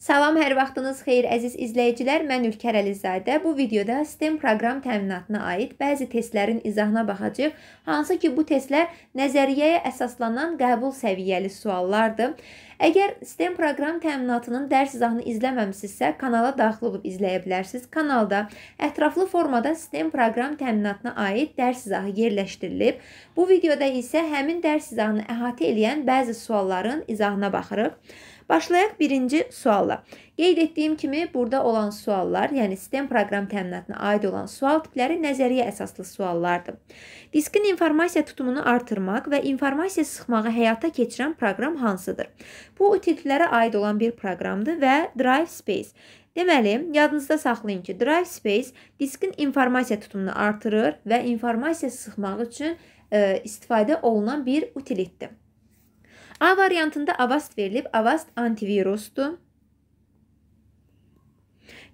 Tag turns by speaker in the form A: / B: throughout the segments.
A: Salam, hər vaxtınız xeyir əziz izləyicilər. Mən Ülkər Əlizadə. Bu videoda STEM proqram təminatına aid bəzi testlərin izahına baxacağıq. Hansı ki, bu testlər nəzəriyyəyə əsaslanan qəbul səviyyəli suallardır. Əgər STEM proqram təminatının dərs izahını izləməmisinizsə, kanala daxil olub izləyə bilərsiniz. Kanalda ətraflı formada STEM proqram təminatına aid dərs izahı yerləşdirilib. Bu videoda isə həmin dərs izahını əhatə edən bəzi sualların izahına baxırıq. Başlayaq birinci sualla. Qeyd etdiyim kimi burada olan suallar, yəni sistem proqram təminatına aid olan sual tipləri nəzəriyyə əsaslı suallardır. Diskin informasiya tutumunu artırmaq və informasiya sıxmağı həyata keçirən proqram hansıdır? Bu utilitlərə aid olan bir proqramdır və Drive Space Deməli, yadınızda saxlayın ki, Drive Space diskin informasiya tutumunu artırır və informasiya sıxmaq üçün e, istifadə olunan bir utilitdir. A variantında Avast verilib. Avast antivirusdur.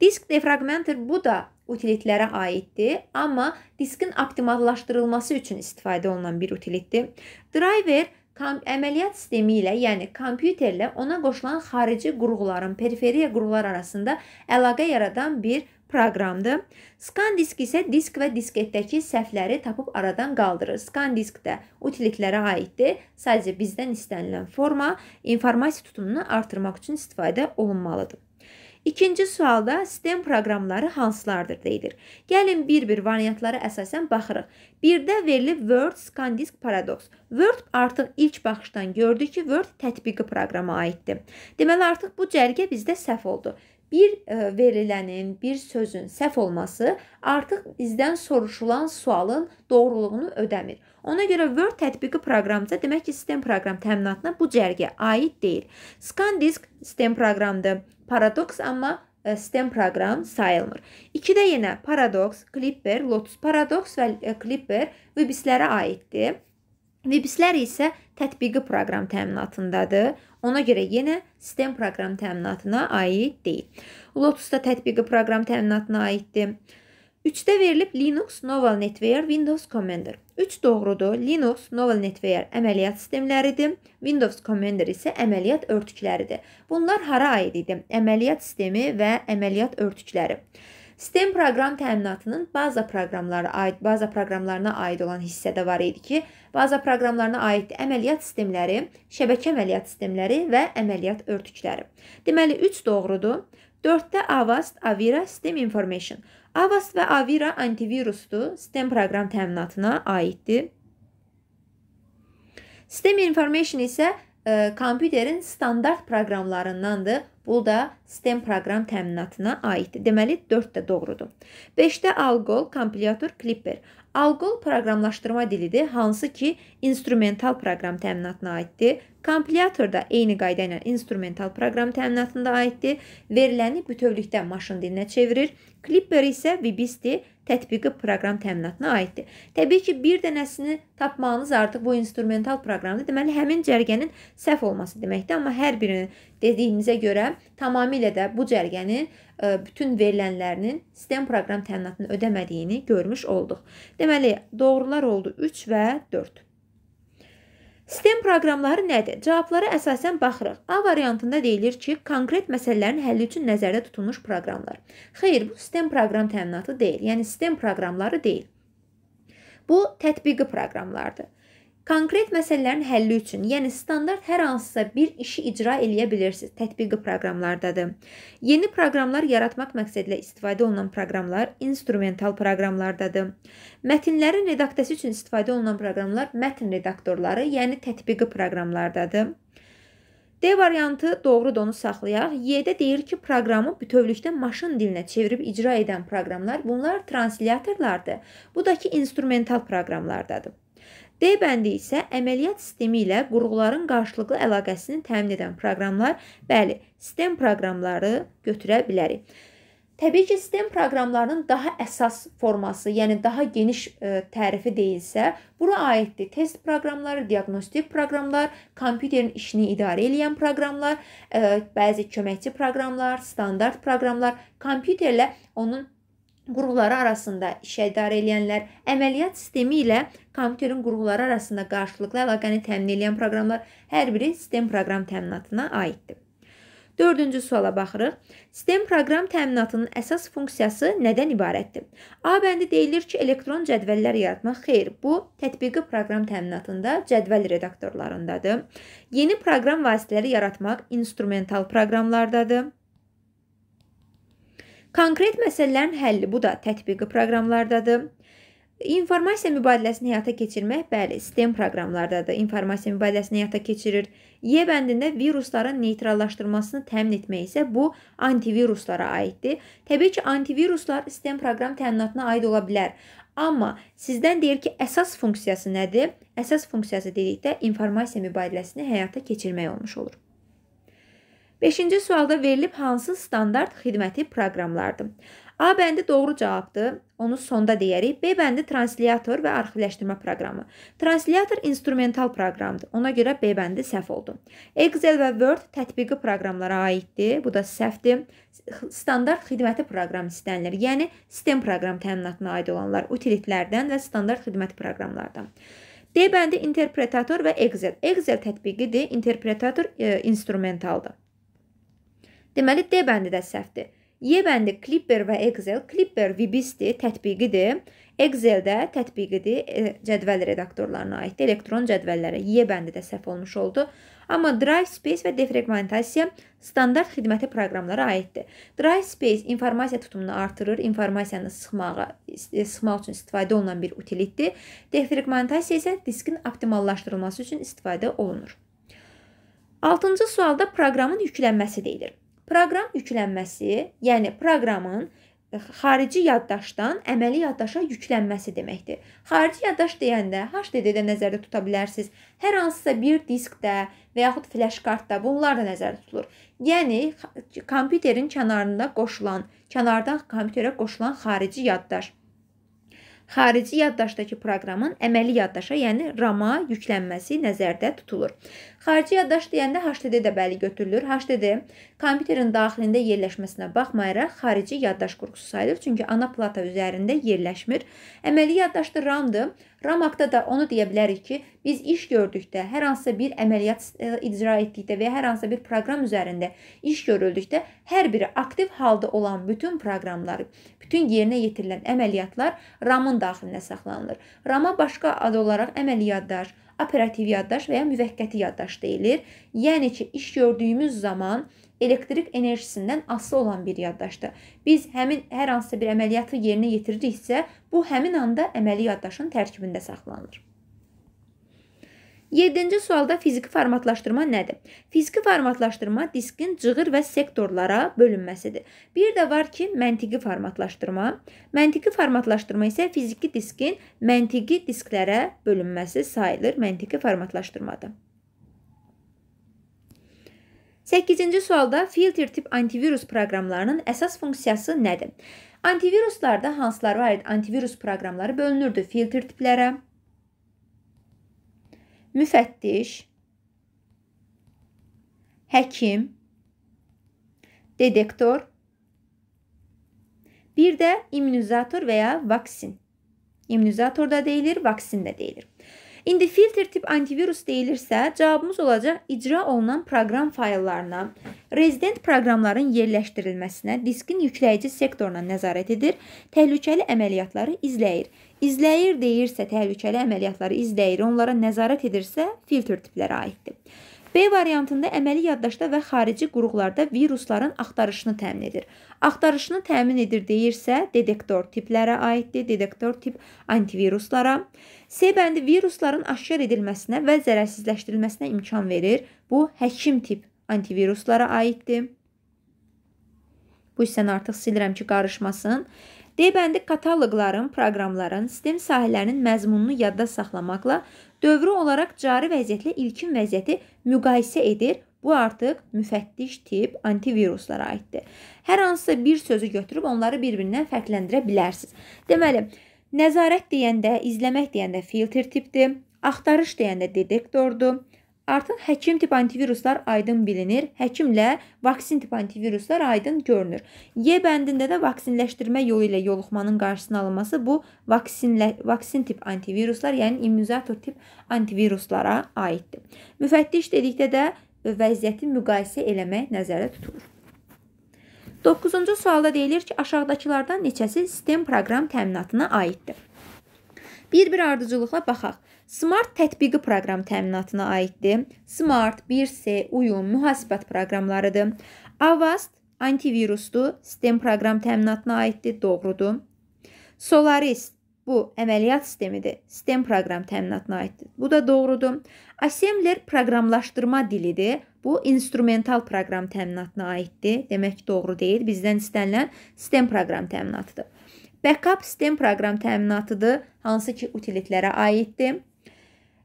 A: Disk defragmenter bu da utilitlərə aiddir, amma diskin optimallaşdırılması üçün istifadə olunan bir utilitdir. Driver əməliyyat sistemi ilə, yəni kompüterlə ona qoşulan xarici qurğuların, periferiya qurğular arasında əlaqə yaradan bir proqramdır. Scan disk isə disk və disketdəki səhvləri tapıb aradan qaldırır. Scan disk də utilitlərə aiddir. Sadəcə bizdən istənilən forma informasiya tutumunu artırmaq üçün istifadə olunmalıdır. İkinci sualda sistem proqramları hansılardır deyilir. Gəlin bir-bir variantlara əsasən baxırıq. 1-də verilib Word scan disk paradoks. Word artıq ilk baxışdan gördük ki, Word tətbiqi proqrama aiddir. Deməli artıq bu cərgə bizdə səhv oldu bir e, verilənin, bir sözün səhv olması artıq bizdən soruşulan sualın doğruluğunu ödəmir. Ona görə Word tətbiqi proqramca demək ki, sistem proqram təminatına bu cərgə aid deyil. Scandisk sistem proqramdır. Paradoks amma e, sistem proqram sayılmır. 2-də yenə Paradox, Clipper, Lotus Paradox və e, Clipper Webislərə aiddir. Webislər isə tətbiqi proqram təminatındadır. Ona görə yenə sistem proqram təminatına aid deyil. Lotusda tətbiqi proqram təminatına aiddir. 3-də verilib Linux, Novel NetWare, Windows Commander. 3 doğrudur. Linux, Novel NetWare əməliyyat sistemləridir. Windows Commander isə əməliyyat örtükləridir. Bunlar hara aid idi? Əməliyyat sistemi və əməliyyat örtükləri. Sistem proqram təminatının baza proqramlara aid, baza proqramlarına aid olan hissədə var idi ki, baza proqramlarına aid əməliyyat sistemləri, şəbəkə əməliyyat sistemləri və əməliyyat örtükləri. Deməli 3 doğrudur. 4-də Avast, Avira, System Information. Avast və Avira antivirusdur. Sistem proqram təminatına aiddir. System Information isə e, kompüterin standart proqramlarındandır. Bu da sistem proqram təminatına aiddir. Deməli 4 də doğrudur. 5-də Algol, kompilyator, Clipper. Algol proqramlaşdırma dilidir, hansı ki instrumental proqram təminatına aiddir. Kompilyator da eyni qayda ilə instrumental proqram təminatında aiddir. Veriləni bütövlükdə maşın dilinə çevirir. Clipper isə VBIS-dir tətbiqi proqram təminatına aiddir. Təbii ki, bir dənəsini tapmağınız artıq bu instrumental proqramda deməli həmin cərgənin səhv olması deməkdir, amma hər birini dediyimizə görə tamamilə də bu cərgənin e, bütün verilənlərinin sistem proqram təminatını ödəmədiyini görmüş olduq. Deməli, doğrular oldu 3 və 4. Sistem proqramları nədir? Cavablara əsasən baxırıq. A variantında deyilir ki, konkret məsələlərin həlli üçün nəzərdə tutulmuş proqramlar. Xeyr, bu sistem proqram təminatı deyil, yəni sistem proqramları deyil. Bu tətbiqi proqramlardır. Konkret məsələlərin həlli üçün, yəni standart hər hansısa bir işi icra eləyə bilirsiniz. Tətbiqi proqramlardadır. Yeni proqramlar yaratmaq məqsədilə istifadə olunan proqramlar instrumental proqramlardadır. Mətinlərin redaktəsi üçün istifadə olunan proqramlar mətn redaktorları, yəni tətbiqi proqramlardadır. D variantı doğrudur, onu saxlayaq. Y-də deyir ki, proqramı bütövlükdə maşın dilinə çevirib icra edən proqramlar, bunlar translyatorlardır. Bu da ki, instrumental proqramlardadır. D bəndi isə əməliyyat sistemi ilə qurğuların qarşılıqlı əlaqəsini təmin edən proqramlar, bəli, sistem proqramları götürə bilərik. Təbii ki, sistem proqramlarının daha əsas forması, yəni daha geniş ə, e, tərifi deyilsə, bura aiddir test proqramları, diaqnostik proqramlar, kompüterin işini idarə edən proqramlar, ə, e, bəzi köməkçi proqramlar, standart proqramlar, kompüterlə onun qurğuları arasında işə idarə edənlər, əməliyyat sistemi ilə kompüterin qurğuları arasında qarşılıqlı əlaqəni təmin edən proqramlar hər biri sistem proqram təminatına aiddir. 4-cü suala baxırıq. Sistem proqram təminatının əsas funksiyası nədən ibarətdir? A bəndi deyilir ki, elektron cədvəllər yaratmaq. Xeyr, bu tətbiqi proqram təminatında cədvəl redaktorlarındadır. Yeni proqram vasitələri yaratmaq instrumental proqramlardadır. Konkret məsələlərin həlli bu da tətbiqi proqramlardadır. İnformasiya mübadiləsini həyata keçirmək bəli, sistem proqramlardadır. İnformasiya mübadiləsini həyata keçirir. Y bəndində virusların neytrallaşdırılmasını təmin etmək isə bu antiviruslara aiddir. Təbii ki, antiviruslar sistem proqram təminatına aid ola bilər. Amma sizdən deyir ki, əsas funksiyası nədir? Əsas funksiyası dedikdə informasiya mübadiləsini həyata keçirmək olmuş olur. Beşinci sualda verilib hansı standart xidməti proqramlardır? A bəndi doğru cavabdır. Onu sonda deyərik. B bəndi translyator və arxivləşdirmə proqramı. Translyator instrumental proqramdır. Ona görə B bəndi səhv oldu. Excel və Word tətbiqi proqramlara aiddir. Bu da səhvdir. Standart xidməti proqram istənilir. Yəni sistem proqram təminatına aid olanlar utilitlərdən və standart xidmət proqramlardan. D bəndi interpretator və Excel. Excel tətbiqidir, interpretator e, instrumentaldır. Deməli D bəndi də səhvdir. Y bəndi Clipper və Excel. Clipper VBIS-dir, tətbiqidir. Excel də tətbiqidir, e, cədvəl redaktorlarına aiddir, elektron cədvəllərə. Y bəndi də səhv olmuş oldu. Amma Drive Space və defragmentasiya standart xidməti proqramlara aiddir. Drive Space informasiya tutumunu artırır, informasiyanı sıxmağa e, sıxmaq üçün istifadə olunan bir utilitdir. Defragmentasiya isə diskin optimallaşdırılması üçün istifadə olunur. 6-cı sualda proqramın yüklənməsi deyilir. Proqram yüklənməsi, yəni proqramın e, xarici yaddaşdan əməli yaddaşa yüklənməsi deməkdir. Xarici yaddaş deyəndə HDD-də nəzərdə tuta bilərsiniz. Hər hansısa bir diskdə və yaxud fleş kartda bunlar da nəzərdə tutulur. Yəni kompüterin kənarında qoşulan, kənardan kompüterə qoşulan xarici yaddaş. Xarici yaddaşdakı proqramın əməli yaddaşa, yəni RAM-a yüklənməsi nəzərdə tutulur. Xarici yaddaş deyəndə HDD də bəli götürülür. HDD kompüterin daxilində yerləşməsinə baxmayaraq xarici yaddaş qurğusu sayılır, çünki ana plata üzərində yerləşmir. Əməli yaddaşda RAM-dır. RAM haqda da onu deyə bilərik ki, biz iş gördükdə, hər hansısa bir əməliyyat e, icra etdikdə və ya hər hansısa bir proqram üzərində iş görüldükdə hər biri aktiv halda olan bütün proqramlar, bütün yerinə yetirilən əməliyyatlar RAM-ın daxilinə saxlanılır. RAM-a başqa ad olaraq əməliyyatlar, operativ yaddaş və ya müvəqqəti yaddaş deyilir. Yəni ki, iş gördüyümüz zaman elektrik enerjisindən asılı olan bir yaddaşdır. Biz həmin hər hansısa bir əməliyyatı yerinə yetiririksə, bu həmin anda əməli yaddaşın tərkibində saxlanılır. 7-ci sualda fiziki formatlaşdırma nədir? Fiziki formatlaşdırma diskin cığır və sektorlara bölünməsidir. Bir də var ki, məntiqi formatlaşdırma. Məntiqi formatlaşdırma isə fiziki diskin məntiqi disklərə bölünməsi sayılır məntiqi formatlaşdırmada. 8-ci sualda filter tip antivirus proqramlarının əsas funksiyası nədir? Antiviruslarda hansılara aid antivirus proqramları bölünürdü? Filter tiplərə, müfəttiş, həkim, dedektor, bir də immunizator və ya vaksin. İmmunizator da deyilir, vaksin də deyilir. İndi filter tip antivirus deyilirsə, cavabımız olacaq icra olunan proqram fayllarına, rezident proqramların yerləşdirilməsinə, diskin yükləyici sektoruna nəzarət edir, təhlükəli əməliyyatları izləyir. İzləyir deyirsə, təhlükəli əməliyyatları izləyir, onlara nəzarət edirsə, filter tiplərə aiddir. B variantında əməli yaddaşda və xarici qurğularda virusların axtarışını təmin edir. Axtarışını təmin edir deyirsə, dedektor tiplərə aiddir. Dedektor tip antiviruslara. C bəndi virusların aşkar edilməsinə və zərərsizləşdirilməsinə imkan verir. Bu həkim tip antiviruslara aiddir. Bu hissəni artıq silirəm ki, qarışmasın. D bəndi kataloqların, proqramların, sistem sahələrinin məzmununu yadda saxlamaqla dövrü olaraq cari vəziyyətlə ilkin vəziyyəti müqayisə edir Bu artıq müfəttiş tip antiviruslara aiddir. Hər hansısa bir sözü götürüb onları bir-birindən fərqləndirə bilərsiniz. Deməli, nəzarət deyəndə, izləmək deyəndə filter tipdir, axtarış deyəndə detektordur. Artıq həkim tip antiviruslar aydın bilinir, həkimlə vaksin tip antiviruslar aydın görünür. Y bəndində də vaksinləşdirmə yolu ilə yoluxmanın qarşısının alınması bu vaksinlə vaksin tip antiviruslar, yəni immunizator tip antiviruslara aiddir. Müfəttiş dedikdə də və vəziyyəti müqayisə eləmək nəzərdə tutulur. 9-cu sualda deyilir ki, aşağıdakılardan neçəsi sistem proqram təminatına aiddir? Bir-bir ardıcılıqla baxaq. Smart tətbiqi proqram təminatına aiddir. Smart, 1S, uyum, mühasibat proqramlarıdır. Avast antivirusdur, sistem proqram təminatına aiddir, doğrudur. Solaris Bu əməliyyat sistemidir. Sistem proqram təminatına aiddir. Bu da doğrudur. Assembler proqramlaşdırma dilidir. Bu instrumental proqram təminatına aiddir. Demək doğru deyil. Bizdən istənilən sistem proqram təminatıdır. Backup sistem proqram təminatıdır, hansı ki utilitlərə aiddir.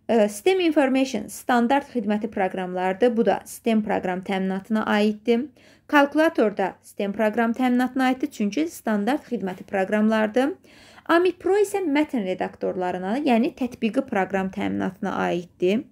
A: System Information standart xidməti proqramlardır. Bu da sistem proqram təminatına aiddir. Kalkulator da sistem proqram təminatına aiddir, çünki standart xidməti proqramlardır. Amipro isə mətn redaktorlarına, yəni tətbiqi proqram təminatına aiddir.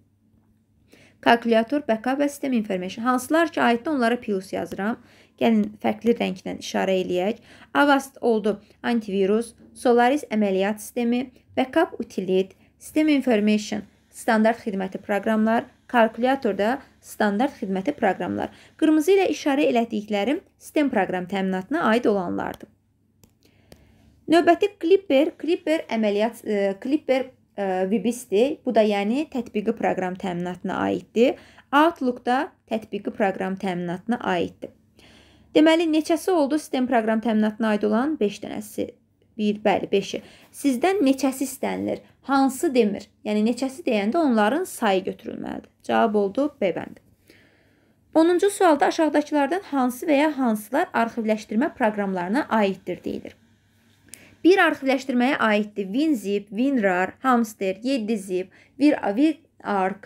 A: Kalkulyator, backup və sistem information. Hansılar ki, aiddir onlara plus yazıram. Gəlin, fərqli rənglə işarə eləyək. Avast oldu antivirus, Solaris əməliyyat sistemi, backup utilit, sistem information, standart xidməti proqramlar, kalkulyatorda standart xidməti proqramlar. Qırmızı ilə işarə elədiklərim sistem proqram təminatına aid olanlardır. Növbəti Clipper, Clipper əməliyyat e, Clipper e, VBIS-dir. Bu da yəni tətbiqi proqram təminatına aiddir. Outlook da tətbiqi proqram təminatına aiddir. Deməli, neçəsi oldu sistem proqram təminatına aid olan 5 dənəsi? 1, bəli, 5-i. Sizdən neçəsi istənilir? Hansı demir? Yəni neçəsi deyəndə onların sayı götürülməlidir. Cavab oldu B bəndi. 10-cu sualda aşağıdakılardan hansı və ya hansılar arxivləşdirmə proqramlarına aiddir deyilir bir arxivləşdirməyə aiddir. WinZip, WinRAR, Hamster, 7zip, WirArc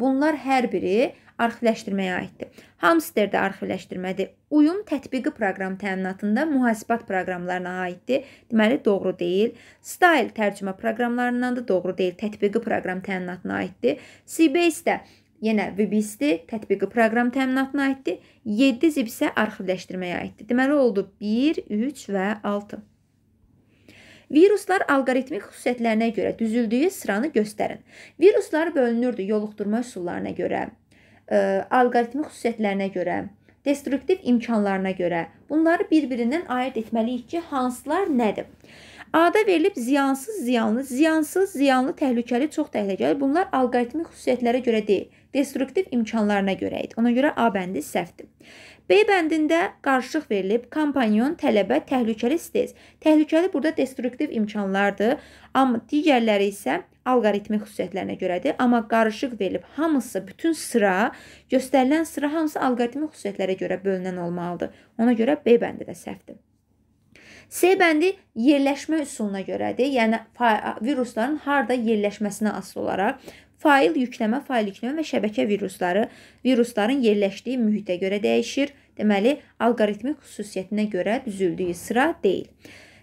A: bunlar hər biri arxivləşdirməyə aiddir. Hamster də arxivləşdirmədir. Uyum tətbiqi proqram təminatında mühasibat proqramlarına aiddir. Deməli doğru deyil. Style tərcümə proqramlarından da doğru deyil. Tətbiqi proqram təminatına aiddir. CBase də yenə VBIS-dir, tətbiqi proqram təminatına aiddir. 7 zip isə arxivləşdirməyə aiddir. Deməli oldu 1, 3 və 6. Viruslar alqoritmik xüsusiyyətlərinə görə düzüldüyü sıranı göstərin. Viruslar bölünürdü yoluxturma üsullarına görə, ə, e, alqoritmik xüsusiyyətlərinə görə, destruktiv imkanlarına görə. Bunları bir-birindən ayırd etməliyik ki, hansılar nədir? A-da verilib ziyansız, ziyanlı, ziyansız, ziyanlı, təhlükəli, çox təhlükəli. Bunlar alqoritmik xüsusiyyətlərə görə deyil, destruktiv imkanlarına görə idi. Ona görə A bəndi səhvdir. B bəndində qarışıq verilib. Kompanyon, tələbə, təhlükəli stres. Təhlükəli burada destruktiv imkanlardır. Amma digərləri isə alqoritmi xüsusiyyətlərinə görədir. Amma qarışıq verilib. Hamısı bütün sıra, göstərilən sıra hamısı alqoritmi xüsusiyyətlərə görə bölünən olmalıdır. Ona görə B bəndi də səhvdir. C bəndi yerləşmə üsuluna görədir. Yəni virusların harda yerləşməsinə asılı olaraq Fail yükləmə, fail yükləmə və şəbəkə virusları virusların yerləşdiyi mühitə görə dəyişir. Deməli, alqoritmik xüsusiyyətinə görə düzüldüyü sıra deyil.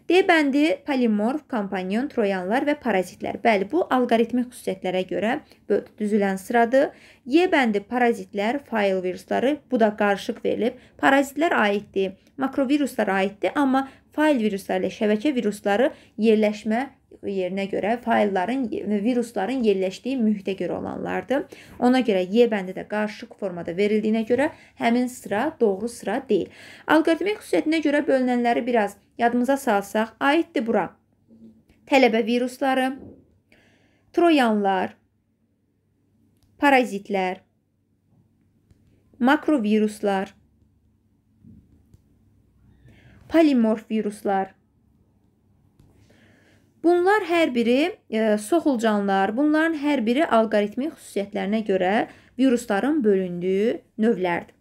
A: D bəndi polimorf, kompanyon, troyanlar və parazitlər. Bəli, bu alqoritmik xüsusiyyətlərə görə düzülən sıradır. Y bəndi parazitlər, fail virusları, bu da qarışıq verilib. Parazitlər aiddir, makroviruslar aiddir, amma fail virusları ilə şəbəkə virusları yerləşmə yerinə görə faylların, virusların yerləşdiyi mühitə görə olanlardır. Ona görə Y bəndi də qarışıq formada verildiyinə görə həmin sıra doğru sıra deyil. Alqoritmik xüsusiyyətinə görə bölünənləri biraz yadımıza salsaq, aiddir bura. Tələbə virusları, troyanlar, parazitlər, makroviruslar, polimorf viruslar Bunlar hər biri e, soxulcanlar, bunların hər biri alqoritmik xüsusiyyətlərinə görə virusların bölündüyü növlərdir.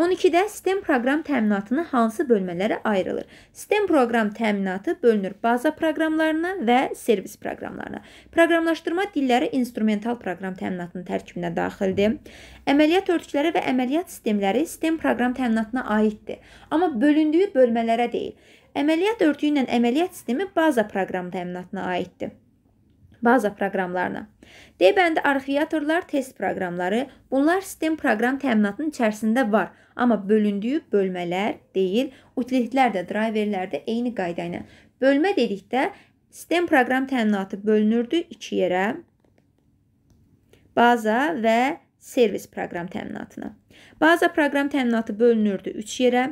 A: 12-də sistem proqram təminatını hansı bölmələrə ayrılır? Sistem proqram təminatı bölünür baza proqramlarına və servis proqramlarına. Proqramlaşdırma dilləri instrumental proqram təminatının tərkibinə daxildir. Əməliyyat örtükləri və əməliyyat sistemləri sistem proqram təminatına aiddir, amma bölündüyü bölmələrə deyil. Əməliyyat örtüyü ilə əməliyyat sistemi baza proqram təminatına aiddir baza proqramlarına. D bəndi arxiviatorlar, test proqramları, bunlar sistem proqram təminatının içərisində var, amma bölündüyü bölmələr deyil, utilitlər də, driverlər də eyni qayda ilə. Bölmə dedikdə sistem proqram təminatı bölünürdü 2 yerə. Baza və servis proqram təminatına. Baza proqram təminatı bölünürdü 3 yerə.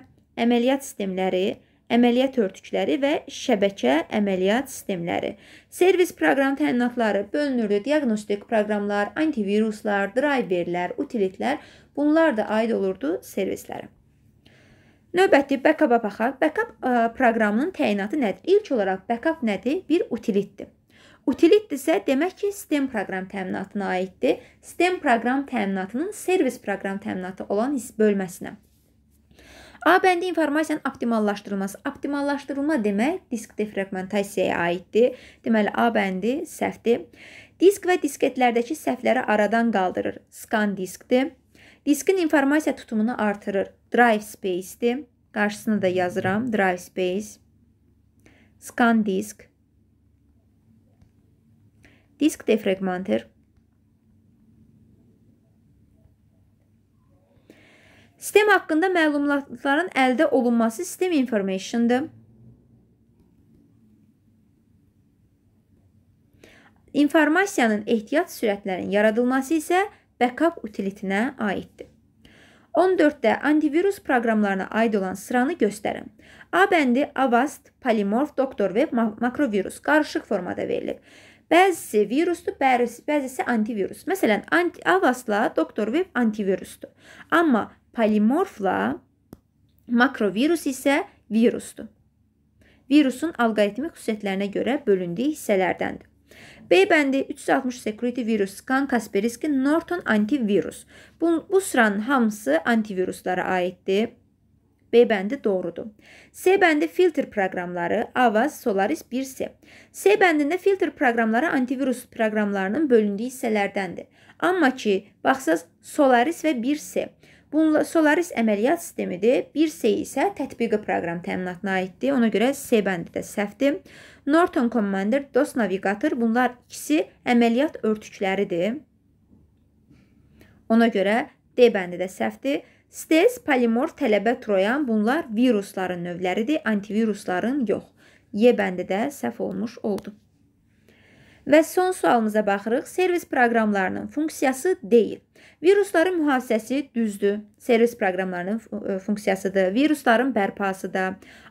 A: Əməliyyat sistemləri, əməliyyat örtükləri və şəbəkə əməliyyat sistemləri. Servis proqram təminatları bölünürdü. Diaqnostik proqramlar, antiviruslar, driverlər, utilitlər bunlar da aid olurdu servislərə. Növbəti backup-a baxaq. Backup ə, e, proqramının təyinatı nədir? İlk olaraq backup nədir? Bir utilitdir. Utilitdirsə, demək ki, sistem proqram təminatına aiddir. Sistem proqram təminatının servis proqram təminatı olan bölməsinə. A bəndi informasiyanın optimallaşdırılması. Optimallaşdırılma demək disk defraqmentasiyaya aiddir. Deməli A bəndi səhvdir. Disk və disketlərdəki səhvləri aradan qaldırır. Scan diskdir. Diskin informasiya tutumunu artırır. Drive space-dir. Qarşısına da yazıram. Drive space. Scan disk. Disk defraqmenter. Sistem haqqında məlumatların əldə olunması sistem information-dır. İnformasiyanın ehtiyat sürətlərinin yaradılması isə backup utilitinə aiddir. 14-də antivirus proqramlarına aid olan sıranı göstərin. A bəndi Avast, Polymorph, Doktor Web, Makrovirus qarışıq formada verilib. Bəzisi virusdur, bəzisi antivirus. Məsələn, anti Avastla Doktor Web antivirusdur. Amma Polimorfla makrovirus isə virusdur. Virusun alqoritmik xüsusiyyətlərinə görə bölündüyü hissələrdəndir. B bəndi 360 security virus, scan, Kaspersky, Norton antivirus. Bu, bu sıranın hamısı antiviruslara aiddir. B bəndi doğrudur. C bəndi filtr proqramları, Avaz, Solaris 1C. C bəndində filtr proqramları antivirus proqramlarının bölündüyü hissələrdəndir. Amma ki, baxsaz Solaris və 1C Bunlar Solaris əməliyyat sistemidir. 1C isə tətbiqi proqram təminatına aiddir. Ona görə C bəndi də səhvdir. Norton Commander, DOS navigator bunlar ikisi əməliyyat örtükləridir. Ona görə D bəndi də səhvdir. Stes, polimor, tələbə troyan bunlar virusların növləridir, antivirusların yox. Y bəndi də səhv olmuş oldu. Və son sualımıza baxırıq. Servis proqramlarının funksiyası deyil. Virusların mühafizəsi düzdür. Servis proqramlarının e, funksiyasıdır. Virusların bərpası da,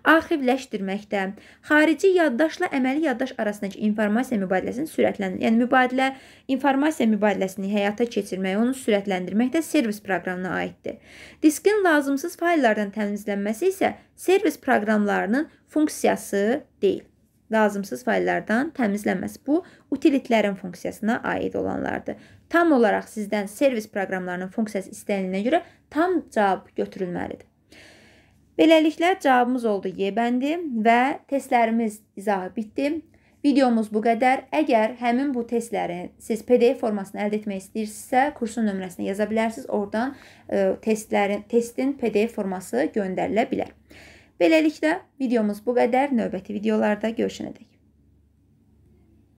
A: arxivləşdirməkdə, xarici yaddaşla əməli yaddaş arasındakı informasiya mübadiləsini sürətləndir. Yəni mübadilə informasiya mübadiləsini həyata keçirmək, onu sürətləndirmək də servis proqramına aiddir. Diskin lazımsız fayllardan təmizlənməsi isə servis proqramlarının funksiyası deyil lazımsız fayllardan təmizlənməz. Bu, utilitlərin funksiyasına aid olanlardır. Tam olaraq sizdən servis proqramlarının funksiyası istənilinə görə tam cavab götürülməlidir. Beləliklə, cavabımız oldu Y bəndi və testlərimiz izahı bitdi. Videomuz bu qədər. Əgər həmin bu testləri siz PDF formasında əldə etmək istəyirsinizsə, kursun nömrəsinə yaza bilərsiniz. Oradan e, testlərin testin PDF forması göndərilə bilər. Beləliklə, videomuz bu qədər. Növbəti videolarda görüşənədək.